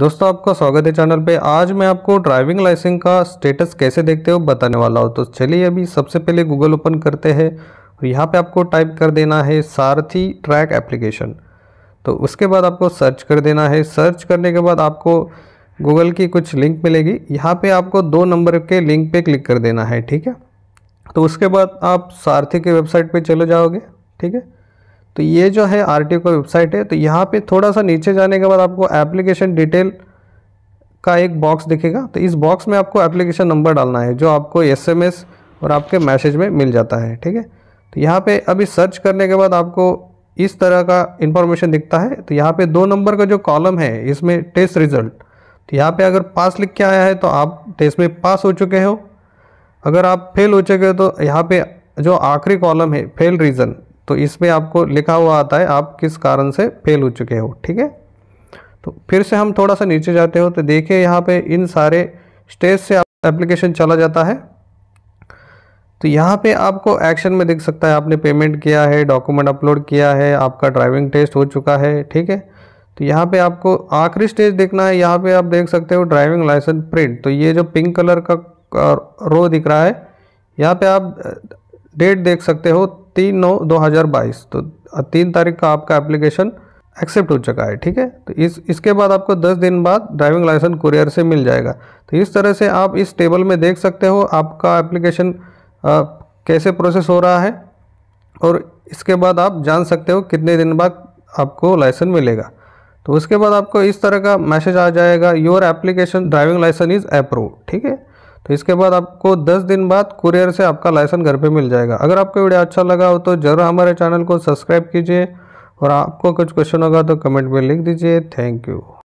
दोस्तों आपका स्वागत है चैनल पे आज मैं आपको ड्राइविंग लाइसेंस का स्टेटस कैसे देखते हो बताने वाला हूँ तो चलिए अभी सबसे पहले गूगल ओपन करते हैं और यहाँ पे आपको टाइप कर देना है सारथी ट्रैक एप्लीकेशन तो उसके बाद आपको सर्च कर देना है सर्च करने के बाद आपको गूगल की कुछ लिंक मिलेगी यहाँ पर आपको दो नंबर के लिंक पर क्लिक कर देना है ठीक है तो उसके बाद आप सारथी की वेबसाइट पर चले जाओगे ठीक है तो ये जो है आर का वेबसाइट है तो यहाँ पे थोड़ा सा नीचे जाने के बाद आपको एप्लीकेशन डिटेल का एक बॉक्स दिखेगा तो इस बॉक्स में आपको एप्लीकेशन नंबर डालना है जो आपको एस और आपके मैसेज में मिल जाता है ठीक है तो यहाँ पे अभी सर्च करने के बाद आपको इस तरह का इन्फॉर्मेशन दिखता है तो यहाँ पर दो नंबर का जो कॉलम है इसमें टेस्ट रिजल्ट तो यहाँ पर अगर पास लिख के आया है तो आप टेस्ट में पास हो चुके हो अगर आप फेल हो चुके हो तो यहाँ पे जो आखिरी कॉलम है फेल रीज़न तो इस पर आपको लिखा हुआ आता है आप किस कारण से फेल हो चुके हो ठीक है तो फिर से हम थोड़ा सा नीचे जाते हो तो देखिए यहाँ पे इन सारे स्टेज से एप्लीकेशन चला जाता है तो यहाँ पे आपको एक्शन में दिख सकता है आपने पेमेंट किया है डॉक्यूमेंट अपलोड किया है आपका ड्राइविंग टेस्ट हो चुका है ठीक है तो यहाँ पे आपको आखिरी स्टेज देखना है यहाँ पे आप देख सकते हो ड्राइविंग लाइसेंस प्रिंट तो ये जो पिंक कलर का रो दिख रहा है यहाँ पे आप डेट देख सकते हो तीन नौ दो हज़ार बाईस तो तीन तारीख का आपका एप्लीकेशन एक्सेप्ट हो चुका है ठीक है तो इस इसके बाद आपको 10 दिन बाद ड्राइविंग लाइसेंस कुरियर से मिल जाएगा तो इस तरह से आप इस टेबल में देख सकते हो आपका एप्लीकेशन कैसे प्रोसेस हो रहा है और इसके बाद आप जान सकते हो कितने दिन बाद आपको लाइसेंस मिलेगा तो उसके बाद आपको इस तरह का मैसेज आ जाएगा your application driving licence is approve ठीक है तो इसके बाद आपको 10 दिन बाद कुरियर से आपका लाइसेंस घर पे मिल जाएगा अगर आपको वीडियो अच्छा लगा हो तो ज़रूर हमारे चैनल को सब्सक्राइब कीजिए और आपको कुछ क्वेश्चन होगा तो कमेंट में लिख दीजिए थैंक यू